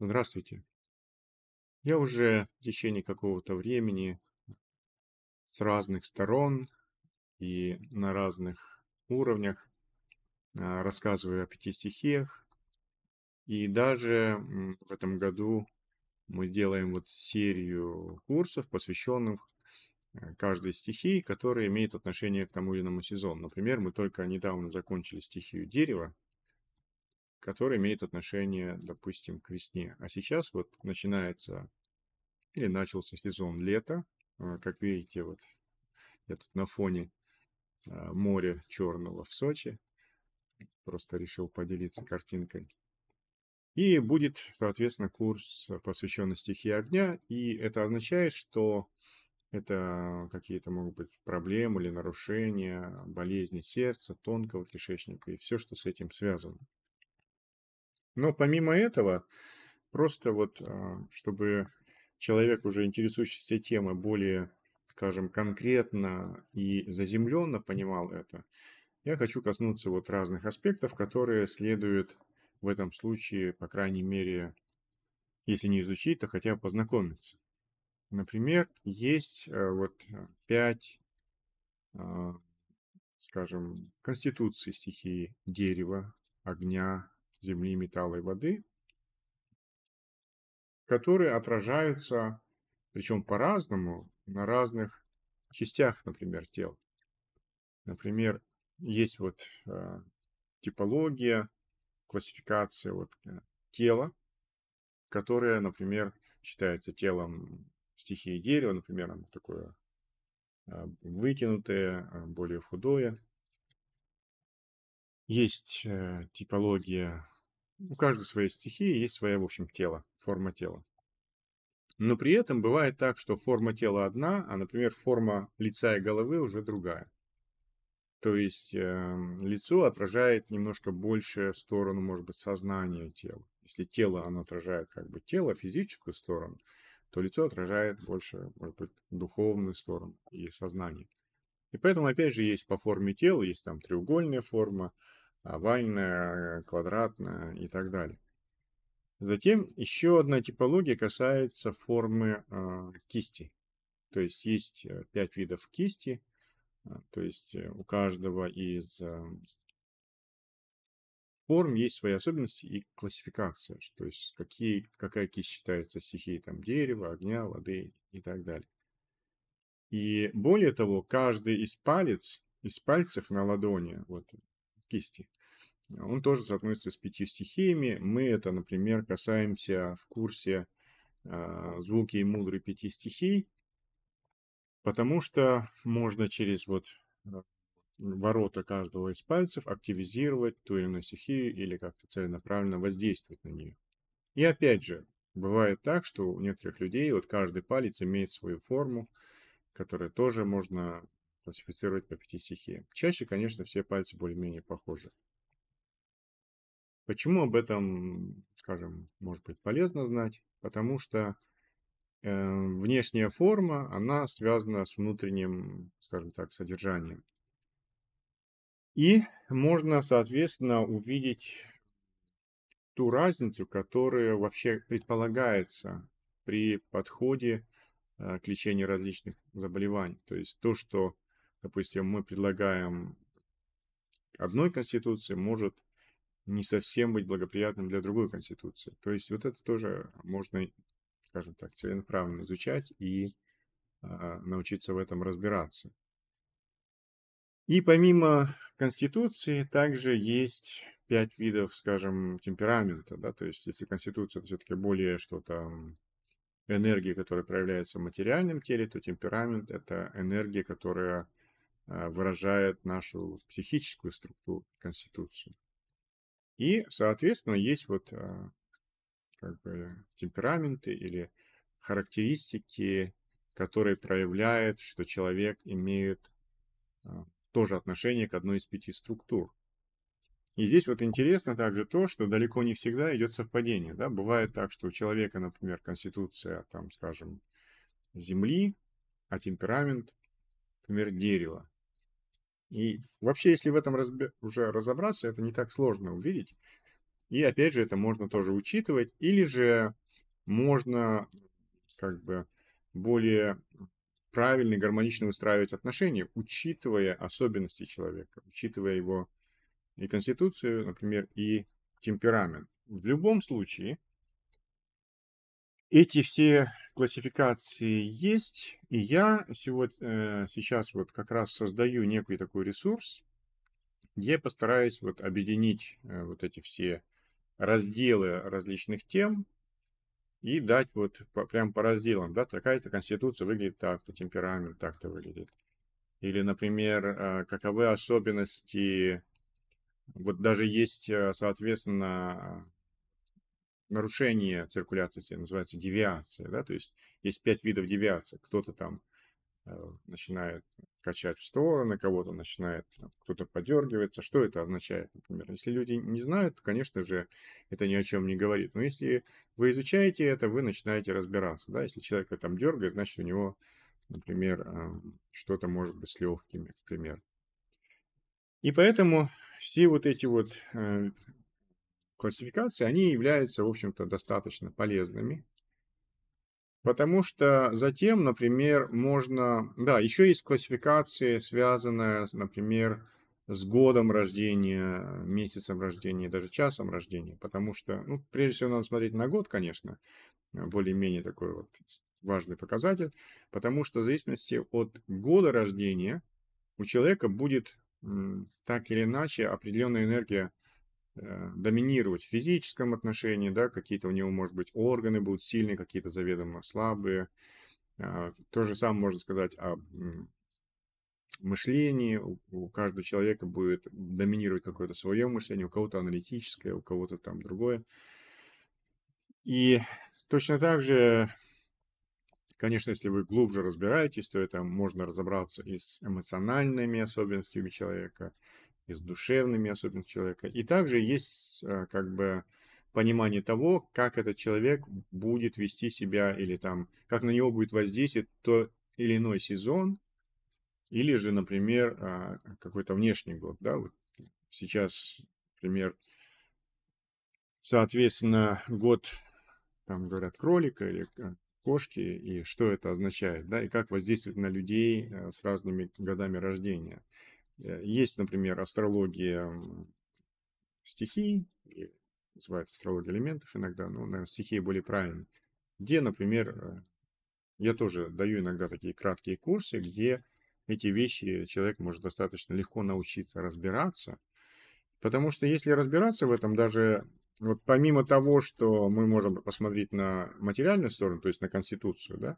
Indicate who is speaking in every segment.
Speaker 1: Здравствуйте. Я уже в течение какого-то времени с разных сторон и на разных уровнях а, рассказываю о пяти стихиях. И даже в этом году мы делаем вот серию курсов, посвященных э, каждой стихии, которая имеет отношение к тому или иному сезону. Например, мы только недавно закончили стихию дерева, который имеет отношение, допустим, к весне. А сейчас вот начинается или начался сезон лета. А, как видите, вот я тут на фоне а, моря черного в Сочи. Просто решил поделиться картинкой. И будет, соответственно, курс, посвященный стихии огня. И это означает, что это какие-то могут быть проблемы или нарушения, болезни сердца, тонкого кишечника и все, что с этим связано. Но помимо этого, просто вот э, чтобы человек, уже интересующийся темой, более, скажем, конкретно и заземленно понимал это, я хочу коснуться вот разных аспектов, которые следует в этом случае, по крайней мере, если не изучить, то хотя бы познакомиться. Например, есть э, вот пять, э, скажем, конституций стихии дерева, огня, земли, металла и воды, которые отражаются, причем по-разному, на разных частях, например, тел. Например, есть вот э, типология, классификация вот, э, тела, которое, например, считается телом стихии дерева, например, оно такое э, выкинутое, э, более худое, есть э, типология, у каждой своей стихии есть своя, в общем, тело, форма тела. Но при этом бывает так, что форма тела одна, а, например, форма лица и головы уже другая. То есть э, лицо отражает немножко больше сторону, может быть, сознания тела. Если тело, оно отражает как бы тело, физическую сторону, то лицо отражает больше, может быть, духовную сторону и сознание. И поэтому, опять же, есть по форме тела, есть там треугольная форма, овальная, квадратная и так далее. Затем еще одна типология касается формы э, кисти. То есть есть э, пять видов кисти, э, то есть э, у каждого из форм есть свои особенности и классификация, то есть какие, какая кисть считается стихией там, дерева, огня, воды и так далее. И более того, каждый из палец, из пальцев на ладони, вот кисти. Он тоже соотносится с пятью стихиями. Мы это, например, касаемся в курсе а, звуки и мудры пяти стихий, потому что можно через вот а, ворота каждого из пальцев активизировать ту или иную стихию или как-то целенаправленно воздействовать на нее. И опять же, бывает так, что у некоторых людей вот каждый палец имеет свою форму, которая тоже можно классифицировать по пяти стихиям. Чаще, конечно, все пальцы более-менее похожи. Почему об этом, скажем, может быть полезно знать? Потому что э, внешняя форма, она связана с внутренним, скажем так, содержанием. И можно, соответственно, увидеть ту разницу, которая вообще предполагается при подходе э, к лечению различных заболеваний. То есть то, что допустим, мы предлагаем одной конституции, может не совсем быть благоприятным для другой конституции. То есть вот это тоже можно, скажем так, целенаправленно изучать и а, научиться в этом разбираться. И помимо конституции также есть пять видов, скажем, темперамента. Да? То есть если конституция это все-таки более что-то энергии, которая проявляется в материальном теле, то темперамент это энергия, которая а, выражает нашу психическую структуру конституции. И, соответственно, есть вот а, как бы, темпераменты или характеристики, которые проявляют, что человек имеет а, тоже отношение к одной из пяти структур. И здесь вот интересно также то, что далеко не всегда идет совпадение. Да? Бывает так, что у человека, например, конституция, там, скажем, земли, а темперамент, например, дерева. И вообще, если в этом разби- уже разобраться, это не так сложно увидеть. И опять же, это можно тоже учитывать. Или же можно как бы более правильно и гармонично устраивать отношения, учитывая особенности человека, учитывая его и конституцию, например, и темперамент. В любом случае, эти все классификации есть, и я сегодня, э, сейчас вот как раз создаю некий такой ресурс, где я постараюсь вот объединить э, вот эти все разделы различных тем и дать вот по, прям по разделам, да, такая-то конституция выглядит так-то, темперамент так-то выглядит. Или, например, э, каковы особенности, вот даже есть, соответственно, нарушение циркуляции называется девиация, да, то есть есть пять видов девиации. Кто-то там э, начинает качать в стороны, кого-то начинает, кто-то подергивается. Что это означает, например? Если люди не знают, то, конечно же, это ни о чем не говорит. Но если вы изучаете это, вы начинаете разбираться, да, если человек там дергает, значит, у него, например, э, что-то может быть с легкими, например. И поэтому все вот эти вот э, классификации, они являются, в общем-то, достаточно полезными. Потому что затем, например, можно... Да, еще есть классификации, связанные, например, с годом рождения, месяцем рождения, даже часом рождения. Потому что, ну, прежде всего, надо смотреть на год, конечно, более-менее такой вот важный показатель. Потому что в зависимости от года рождения у человека будет так или иначе определенная энергия Э, доминировать в физическом отношении, да, какие-то у него, может быть, органы будут сильные, какие-то заведомо слабые. А, то же самое можно сказать о мышлении. У каждого человека будет доминировать какое-то свое мышление, у кого-то аналитическое, у кого-то там другое. И точно так же, конечно, если вы глубже разбираетесь, то это можно разобраться и с эмоциональными особенностями человека, и с душевными особенностями человека. И также есть э, как бы понимание того, как этот человек будет вести себя или там, как на него будет воздействовать то или иной сезон, или же, например, а, какой-то внешний год. Да? Вот сейчас, например, соответственно, год, там говорят, кролика или э, кошки, и что это означает, да, и как воздействует на людей э, с разными годами рождения. Э, есть, например, астрология стихий, называют астрология элементов иногда, но, наверное, стихии более правильные, где, например, э, я тоже даю иногда такие краткие курсы, где эти вещи человек может достаточно легко научиться разбираться, потому что если разбираться в этом даже вот помимо того, что мы можем посмотреть на материальную сторону, то есть на Конституцию, да,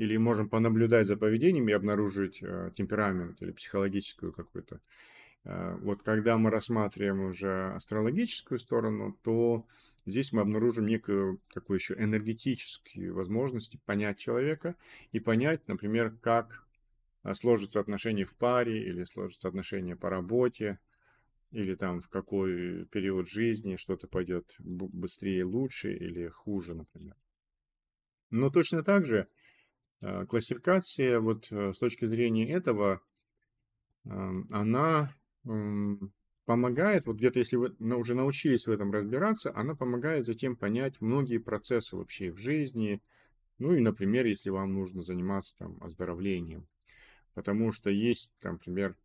Speaker 1: или можем понаблюдать за поведением и обнаружить э, темперамент или психологическую какую-то. Э, вот когда мы рассматриваем уже астрологическую сторону, то здесь мы обнаружим некую такую еще энергетические возможности понять человека и понять, например, как э, сложатся отношения в паре или сложатся отношения по работе, или там в какой период жизни что-то пойдет быстрее, лучше или хуже, например. Но точно так же Э, Классификация вот э, с точки зрения этого, эм, она помогает, вот где-то если вы уже научились в этом разбираться, она помогает затем понять многие процессы вообще в жизни, ну и, например, если вам нужно заниматься там оздоровлением, потому что есть, там, например,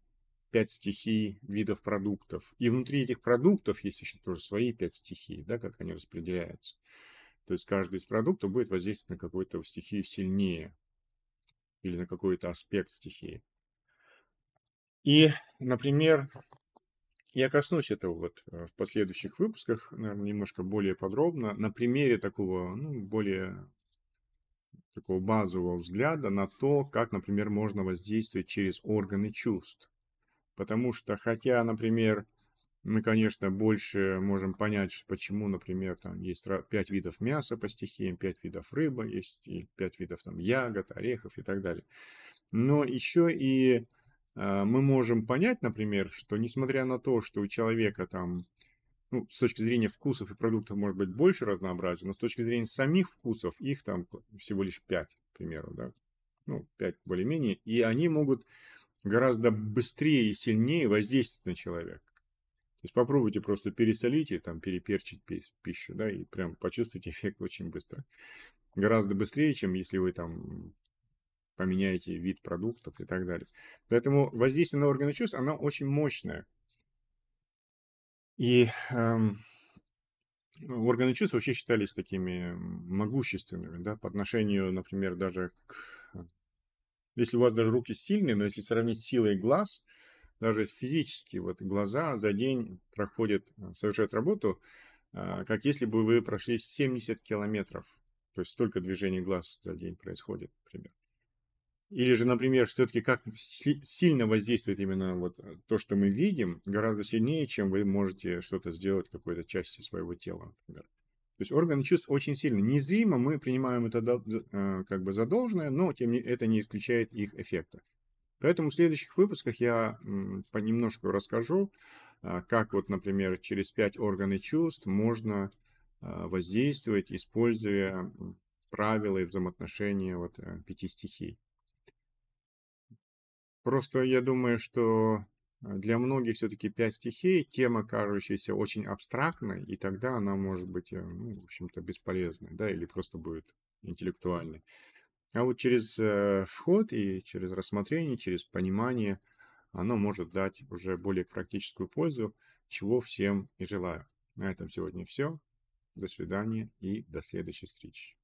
Speaker 1: пять стихий видов продуктов, и внутри этих продуктов есть еще тоже свои пять стихий, да, как они распределяются. То есть каждый из продуктов будет воздействовать на какую-то стихию сильнее или на какой-то аспект стихии. И, например, я коснусь этого вот э, в последующих выпусках, наверное, немножко более подробно, на примере такого, ну, более такого базового взгляда на то, как, например, можно воздействовать через органы чувств. Потому что, хотя, например, мы, конечно, больше можем понять, почему, например, там есть 5 видов мяса по стихиям, 5 видов рыбы, есть и 5 видов там, ягод, орехов и так далее. Но еще и э, мы можем понять, например, что несмотря на то, что у человека там ну, с точки зрения вкусов и продуктов может быть больше разнообразия, но с точки зрения самих вкусов их там всего лишь 5, к примеру, да, ну, 5 более-менее, и они могут гораздо быстрее и сильнее воздействовать на человека есть попробуйте просто пересолить или там переперчить пищу, да, и прям почувствуйте эффект очень быстро. Гораздо быстрее, чем если вы там поменяете вид продуктов и так далее. Поэтому воздействие на органы чувств, оно очень мощное. И эм, органы чувств вообще считались такими могущественными, да, по отношению, например, даже к... Если у вас даже руки сильные, но если сравнить с силой глаз, даже физически вот глаза за день проходят, э, совершают работу, а, как если бы вы прошли 70 километров. То есть столько движений глаз за день происходит, например. Или же, например, все-таки как сильно воздействует именно вот э, то, что мы видим, гораздо сильнее, чем вы можете что-то сделать какой-то части своего тела, например. То есть органы чувств очень сильно. Незримо мы принимаем это э, как бы задолженное, но тем не это не исключает их эффекта. Поэтому в следующих выпусках я понемножку расскажу, а, как вот, например, через пять органов чувств можно а, воздействовать, используя правила и взаимоотношения вот э, пяти стихий. Просто я думаю, что а, для многих все-таки пять стихий тема, кажущаяся очень абстрактной, и тогда она может быть, э, ну, в общем-то, бесполезной, да, или просто будет интеллектуальной. А вот через э, вход и через рассмотрение, через понимание оно может дать уже более практическую пользу, чего всем и желаю. На этом сегодня все. До свидания и до следующей встречи.